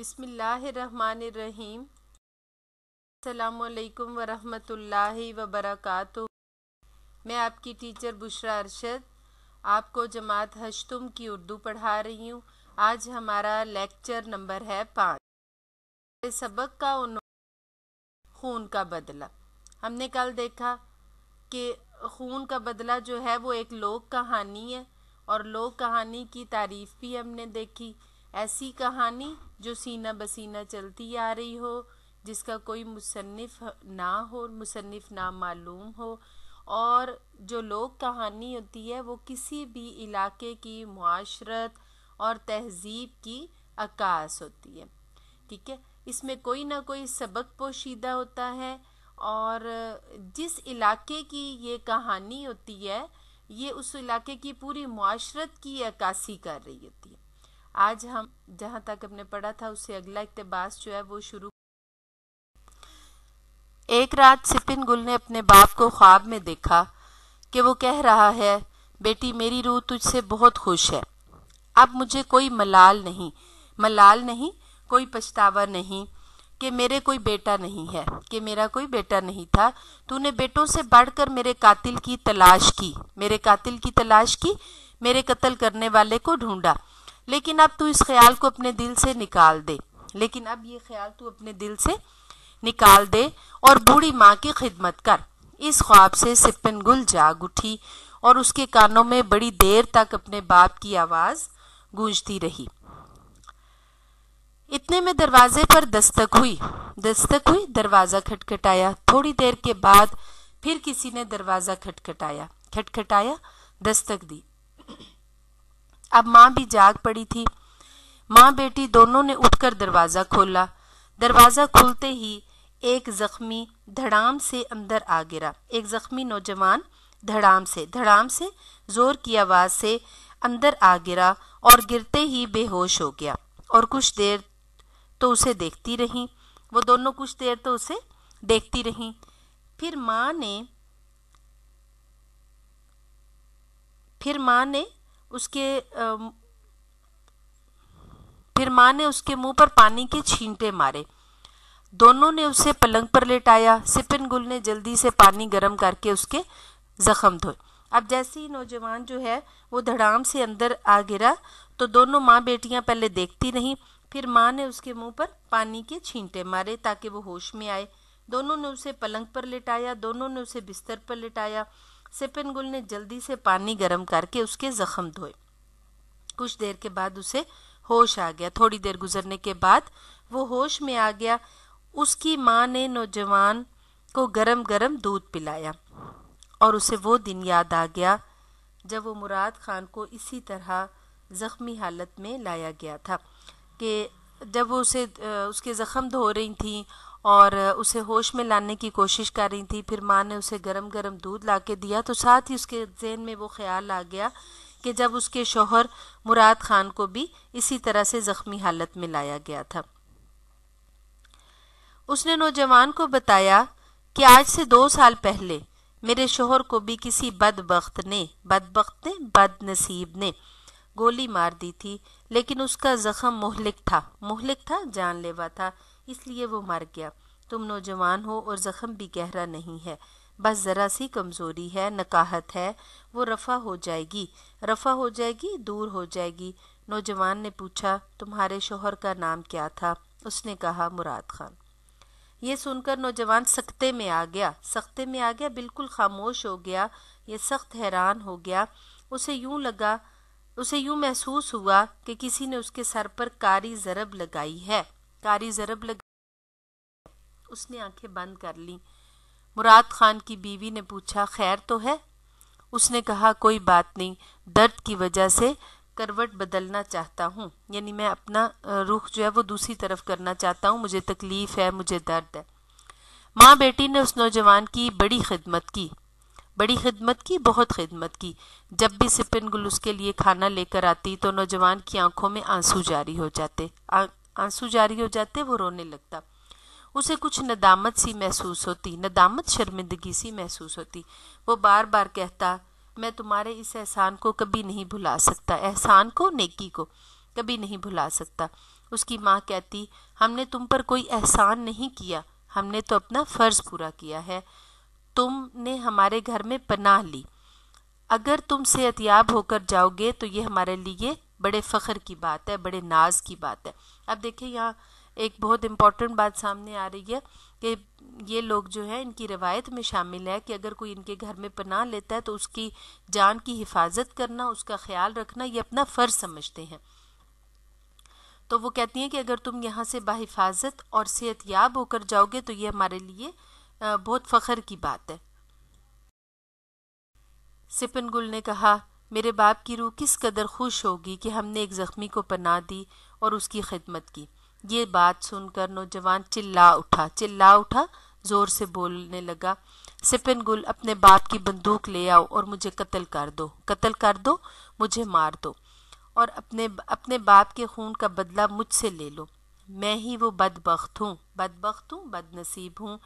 बिसमीम् अल्लाम वरहमतुल्लाहि वबरकात मैं आपकी टीचर बुशरा अरशद आपको जमात हशतुम की उर्दू पढ़ा रही हूँ आज हमारा लेक्चर नंबर है पाँच सबक का खून का बदला हमने कल देखा कि खून का बदला जो है वो एक लोक कहानी है और लोक कहानी की तारीफ़ भी हमने देखी ऐसी कहानी जो सीना बसीना चलती आ रही हो जिसका कोई मुसनफ़ ना हो मुसनफ़ ना मालूम हो और जो लोग कहानी होती है वो किसी भी इलाके की माशरत और तहज़ीब की अक्स होती है ठीक है इसमें कोई ना कोई सबक पोशीदा होता है और जिस इलाके की ये कहानी होती है ये उस इलाके की पूरी माशरत की अक्कासी कर रही होती है आज हम जहाँ तक हमने पढ़ा था उससे अगला इकतेबास जो है वो शुरू एक रात सिपिन गुल ने अपने बाप को ख्वाब में देखा कि वो कह रहा है बेटी मेरी रूह तुझसे बहुत खुश है अब मुझे कोई मलाल नहीं मलाल नहीं कोई पछतावा नहीं कि मेरे कोई बेटा नहीं है कि मेरा कोई बेटा नहीं था तूने बेटों से बढ़कर मेरे कातिल की तलाश की मेरे कातिल की तलाश की मेरे कत्ल करने वाले को ढूंढा लेकिन अब तू इस ख्याल को अपने दिल से निकाल दे लेकिन अब ये ख्याल तू अपने दिल से निकाल दे और बूढ़ी माँ की खिदमत कर इस ख्वाब से सिपन गुल जाग उठी और उसके कानों में बड़ी देर तक अपने बाप की आवाज गूंजती रही इतने में दरवाजे पर दस्तक हुई दस्तक हुई दरवाजा खटखटाया थोड़ी देर के बाद फिर किसी ने दरवाजा खटखटाया खटखटाया दस्तक दी अब माँ भी जाग पड़ी थी माँ बेटी दोनों ने उठकर दरवाजा खोला दरवाजा खुलते ही एक जख्मी धड़ाम से अंदर आ गिरा एक जख्मी नौजवान धड़ाम से धड़ाम से जोर की आवाज से अंदर आ गिरा और गिरते ही बेहोश हो गया और कुछ देर तो उसे देखती रहीं वो दोनों कुछ देर तो उसे देखती रहीं फिर माँ ने फिर माँ ने उसके फिर माँ ने उसके मुंह पर पानी के छींटे मारे दोनों ने उसे पलंग पर लेटाया सिपिन गुल ने जल्दी से पानी गर्म करके उसके जख्म धोए अब जैसे ही नौजवान जो है वो धड़ाम से अंदर आ गिरा तो दोनों माँ बेटियाँ पहले देखती नहीं फिर माँ ने उसके मुंह पर पानी के छींटे मारे ताकि वो होश में आए दोनों ने उसे पलंग पर लेटाया दोनों ने उसे बिस्तर पर लेटाया सिपिन गुल ने जल्दी से पानी गर्म करके उसके जख्म धोए कुछ देर के बाद उसे होश आ गया थोड़ी देर गुजरने के बाद वो होश में आ गया उसकी माँ ने नौजवान को गरम गरम दूध पिलाया और उसे वो दिन याद आ गया जब वो मुराद खान को इसी तरह ज़ख्मी हालत में लाया गया था कि जब वो उसे उसके ज़ख्म धो रही थी और उसे होश में लाने की कोशिश कर रही थी फिर माँ ने उसे गरम गरम दूध ला के दिया तो साथ ही उसके जहन में वो ख्याल आ गया कि जब उसके शोहर मुराद खान को भी इसी तरह से ज़ख्मी हालत में लाया गया था उसने नौजवान को बताया कि आज से दो साल पहले मेरे शोहर को भी किसी बदबخت ने बदबخت ने बदनसीब ने गोली मार दी थी लेकिन उसका जख्म मोहलिक था मोहलिक था जानलेवा था इसलिए वो मर गया तुम नौजवान हो और ज़ख्म भी गहरा नहीं है बस ज़रा सी कमज़ोरी है नकाहत है वो रफ़ा हो जाएगी रफ़ा हो जाएगी दूर हो जाएगी नौजवान ने पूछा तुम्हारे शोहर का नाम क्या था उसने कहा मुराद खान ये सुनकर नौजवान सख्ते में आ गया सख्ते में आ गया बिल्कुल खामोश हो गया ये सख्त हैरान हो गया उसे यूं लगा उसे यूं महसूस हुआ कि किसी ने उसके सर पर कारी ज़रब लगाई है कारी जरब लग उसने आंखें बंद कर ली मुराद खान की बीवी ने पूछा खैर तो है उसने कहा कोई बात नहीं दर्द की वजह से करवट बदलना चाहता हूँ यानी मैं अपना रुख जो है वो दूसरी तरफ करना चाहता हूँ मुझे तकलीफ़ है मुझे दर्द है माँ बेटी ने उस नौजवान की बड़ी खिदमत की बड़ी खिदमत की बहुत खिदमत की जब भी सिपिन गुल उसके लिए खाना लेकर आती तो नौजवान की आंखों में आंसू जारी हो जाते आंसू जारी हो जाते वो रोने लगता उसे कुछ नदामत सी महसूस होती नदामत शर्मिंदगी सी महसूस होती वो बार बार कहता मैं तुम्हारे इस एहसान को कभी नहीं भुला सकता एहसान को नेकी को कभी नहीं भुला सकता उसकी माँ कहती हमने तुम पर कोई एहसान नहीं किया हमने तो अपना फ़र्ज़ पूरा किया है तुमने हमारे घर में पनाह ली अगर तुम सेहतियाब होकर जाओगे तो ये हमारे लिए बड़े फ़ख्र की बात है बड़े नाज की बात है अब देखिए यहाँ एक बहुत इम्पॉर्टेंट बात सामने आ रही है कि ये लोग जो है इनकी रवायत में शामिल है कि अगर कोई इनके घर में पनाह लेता है तो उसकी जान की हिफाजत करना उसका ख्याल रखना ये अपना फ़र्ज समझते हैं तो वो कहती हैं कि अगर तुम यहाँ से बाहिफाजत और सेहत याब होकर जाओगे तो ये हमारे लिए बहुत फ़ख्र की बात है सिपन गुल ने कहा मेरे बाप की रूह किस कदर खुश होगी कि हमने एक ज़ख्मी को पना दी और उसकी खिदमत की ये बात सुनकर नौजवान चिल्ला उठा चिल्ला उठा ज़ोर से बोलने लगा सिपिन गुल अपने बाप की बंदूक ले आओ और मुझे कत्ल कर दो कत्ल कर दो मुझे मार दो और अपने अपने बाप के खून का बदला मुझसे ले लो मैं ही वो बदबख्त हूँ बदबख्त हूँ बदनसीब हूँ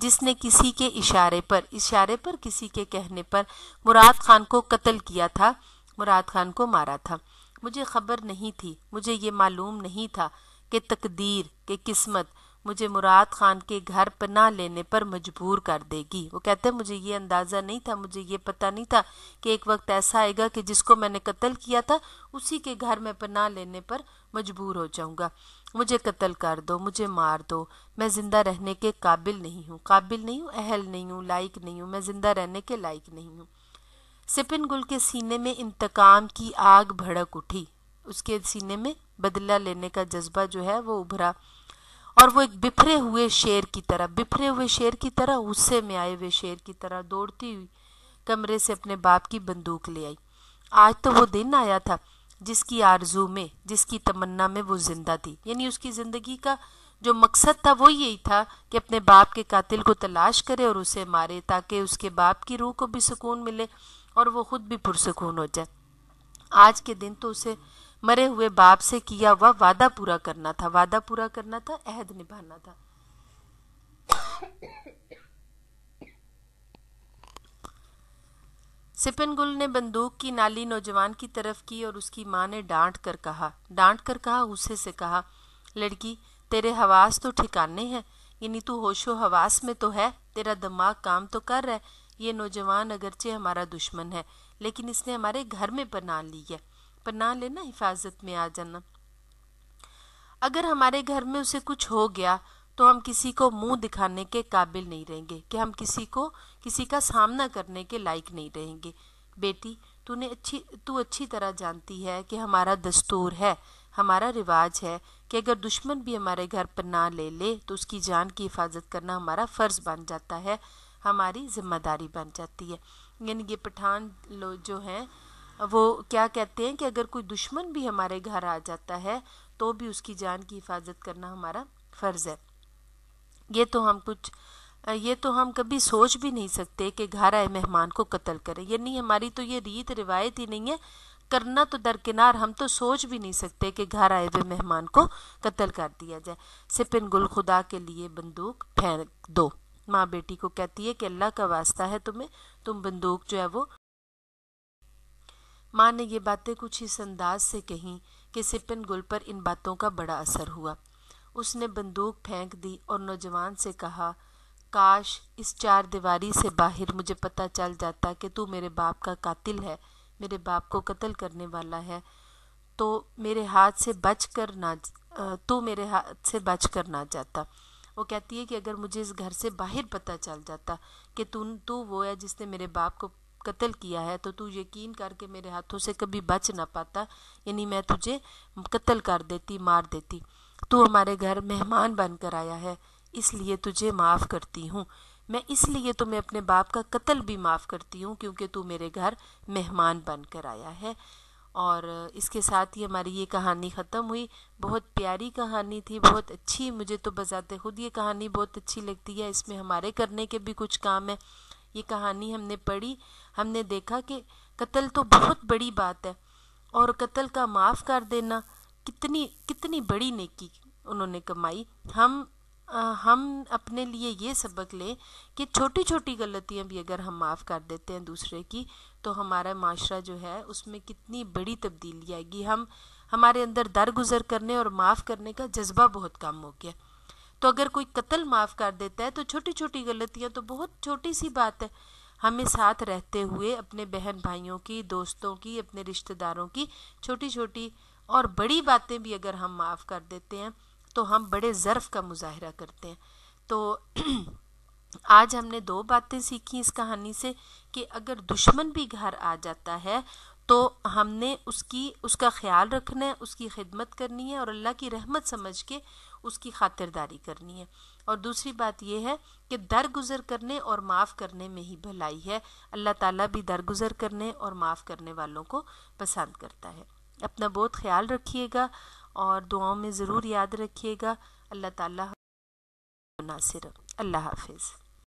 जिसने किसी के इशारे पर इशारे पर किसी के कहने पर मुराद खान को कत्ल किया था मुराद खान को मारा था मुझे खबर नहीं थी मुझे ये मालूम नहीं था कि तकदीर के किस्मत मुझे मुराद खान के घर पना लेने पर मजबूर कर देगी वो कहते हैं मुझे ये अंदाज़ा नहीं था मुझे ये पता नहीं था कि एक वक्त ऐसा आएगा कि जिसको मैंने कत्ल किया था उसी के घर में पना लेने पर मजबूर हो जाऊंगा मुझे कत्ल कर दो मुझे मार दो मैं ज़िंदा रहने के काबिल नहीं हूँ काबिल नहीं हूँ अहल नहीं हूँ लायक नहीं हूँ मैं ज़िंदा रहने के लायक नहीं हूँ सिपिन गुल के सीने में इंतकाम की आग भड़क उठी उसके सीने में बदला लेने का जज्बा जो है वो उभरा और वो एक बिफरे हुए शेर की तरह बिफरे हुए शेर की तरह गुस्से में आए हुए शेर की तरह दौड़ती हुई कमरे से अपने बाप की बंदूक ले आई आज तो वो दिन आया था जिसकी आरजू में जिसकी तमन्ना में वो जिंदा थी यानी उसकी ज़िंदगी का जो मकसद था वो यही था कि अपने बाप के कातिल को तलाश करे और उसे मारे ताकि उसके बाप की रूह को भी सुकून मिले और वो खुद भी पुरसकून हो जाए आज के दिन तो उसे मरे हुए बाप से किया हुआ वादा पूरा करना था वादा पूरा करना था अहद निभाना था सिपिन गुल ने बंदूक की नाली नौजवान की तरफ की और उसकी माँ ने डांट कर कहा डांट कर कहा गुस्से से कहा लड़की तेरे हवास तो ठिकाने हैं यानी तू होशो हवास में तो है तेरा दिमाग काम तो कर रहा है ये नौजवान अगरचे हमारा दुश्मन है लेकिन इसने हमारे घर में बना ली है पर ना लेना हिफाजत में आ जाना अगर हमारे घर में उसे कुछ हो गया तो हम किसी को मुंह दिखाने के काबिल नहीं रहेंगे कि हम किसी को किसी का सामना करने के लायक नहीं रहेंगे बेटी तूने अच्छी तू अच्छी तरह जानती है कि हमारा दस्तूर है हमारा रिवाज है कि अगर दुश्मन भी हमारे घर पर ना ले ले तो उसकी जान की हिफाजत करना हमारा फ़र्ज बन जाता है हमारी जिम्मेदारी बन जाती है यानी ये पठान लोग जो हैं वो क्या कहते हैं कि अगर कोई दुश्मन भी हमारे घर आ जाता है तो भी उसकी जान की हिफाजत करना हमारा फ़र्ज़ है ये तो हम कुछ ये तो हम कभी सोच भी नहीं सकते कि घर आए मेहमान को कत्ल करें ये नहीं हमारी तो ये रीत रिवायत ही नहीं है करना तो दरकिनार हम तो सोच भी नहीं सकते कि घर आए हुए मेहमान को कत्ल कर दिया जाए सिपिन गुल खुदा के लिए बंदूक फेंक दो माँ बेटी को कहती है कि अल्लाह का वास्ता है तुम्हें तुम बंदूक जो है वो माँ ने ये बातें कुछ इस अंदाज से कहीं कि सिपिन गुल पर इन बातों का बड़ा असर हुआ उसने बंदूक फेंक दी और नौजवान से कहा काश इस चार दीवारी से बाहर मुझे पता चल जाता कि तू मेरे बाप का कातिल है मेरे बाप को कत्ल करने वाला है तो मेरे हाथ से बच कर ना तू मेरे हाथ से बच कर ना जाता वो कहती है कि अगर मुझे इस घर से बाहर पता चल जाता कि तू तू वो है जिसने मेरे बाप को कत्ल किया है तो तू यकीन करके मेरे हाथों से कभी बच ना पाता यानी मैं तुझे कत्ल कर देती मार देती तू हमारे घर मेहमान बनकर आया है इसलिए तुझे माफ़ करती हूँ मैं इसलिए तुम्हें अपने बाप का कत्ल भी माफ़ करती हूँ क्योंकि तू मेरे घर मेहमान बनकर आया है और इसके साथ ही हमारी ये कहानी ख़त्म हुई बहुत प्यारी कहानी थी बहुत अच्छी मुझे तो बजाते खुद ये कहानी बहुत अच्छी लगती है इसमें हमारे करने के भी कुछ काम है ये कहानी हमने पढ़ी हमने देखा कि कत्ल तो बहुत बड़ी बात है और कत्ल का माफ़ कर देना कितनी कितनी बड़ी नेकी उन्होंने कमाई हम आ, हम अपने लिए ये सबक लें कि छोटी छोटी गलतियां भी अगर हम माफ़ कर देते हैं दूसरे की तो हमारा माशरा जो है उसमें कितनी बड़ी तब्दीली आएगी हम हमारे अंदर दरगुजर करने और माफ़ करने का जज्बा बहुत कम हो गया तो अगर कोई कत्ल माफ़ कर देता है तो छोटी छोटी गलतियाँ तो बहुत छोटी सी बात है हमें साथ रहते हुए अपने बहन भाइयों की दोस्तों की अपने रिश्तेदारों की छोटी छोटी और बड़ी बातें भी अगर हम माफ़ कर देते हैं तो हम बड़े ज़र्फ़ का मुजाहरा करते हैं तो आज हमने दो बातें सीखी इस कहानी से कि अगर दुश्मन भी घर आ जाता है तो हमने उसकी उसका ख्याल रखना है उसकी खिदमत करनी है और अल्लाह की रहमत समझ के उसकी खातिरदारी करनी है और दूसरी बात यह है कि दरगुजर करने और माफ़ करने में ही भलाई है अल्लाह ताला भी दरगुजर करने और माफ़ करने वालों को पसंद करता है अपना बहुत ख्याल रखिएगा और दुआओं में ज़रूर याद रखिएगा अल्लाह ताला नासिर अल्लाह हाफिज़